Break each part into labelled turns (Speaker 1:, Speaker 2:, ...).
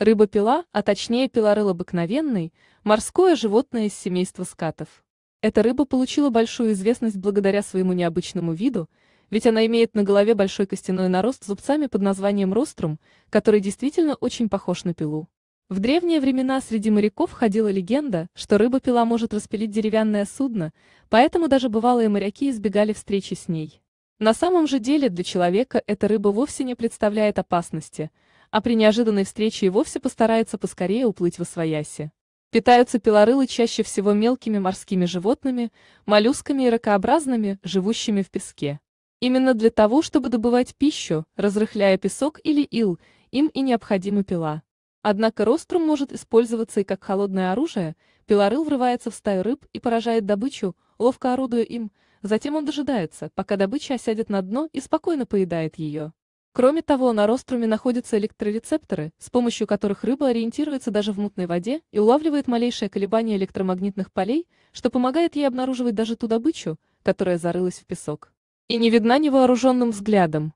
Speaker 1: Рыба-пила, а точнее пилорыл обыкновенный, морское животное из семейства скатов. Эта рыба получила большую известность благодаря своему необычному виду, ведь она имеет на голове большой костяной нарост с зубцами под названием рострум, который действительно очень похож на пилу. В древние времена среди моряков ходила легенда, что рыба-пила может распилить деревянное судно, поэтому даже бывалые моряки избегали встречи с ней. На самом же деле для человека эта рыба вовсе не представляет опасности – а при неожиданной встрече и вовсе постарается поскорее уплыть во свояси. Питаются пилорылы чаще всего мелкими морскими животными, моллюсками и ракообразными, живущими в песке. Именно для того, чтобы добывать пищу, разрыхляя песок или ил, им и необходима пила. Однако рострум может использоваться и как холодное оружие, пилорыл врывается в стаю рыб и поражает добычу, ловко орудуя им, затем он дожидается, пока добыча осядет на дно и спокойно поедает ее. Кроме того, на роструме находятся электрорецепторы, с помощью которых рыба ориентируется даже в мутной воде и улавливает малейшее колебание электромагнитных полей, что помогает ей обнаруживать даже ту добычу, которая зарылась в песок. И не видна невооруженным взглядом.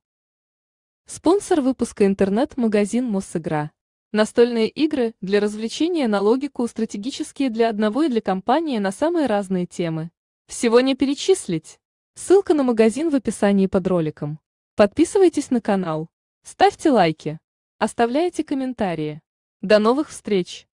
Speaker 1: Спонсор выпуска интернет-магазин Мосигра. Настольные игры для развлечения на логику, стратегические для одного и для компании на самые разные темы. Всего не перечислить. Ссылка на магазин в описании под роликом. Подписывайтесь на канал, ставьте лайки, оставляйте комментарии. До новых встреч!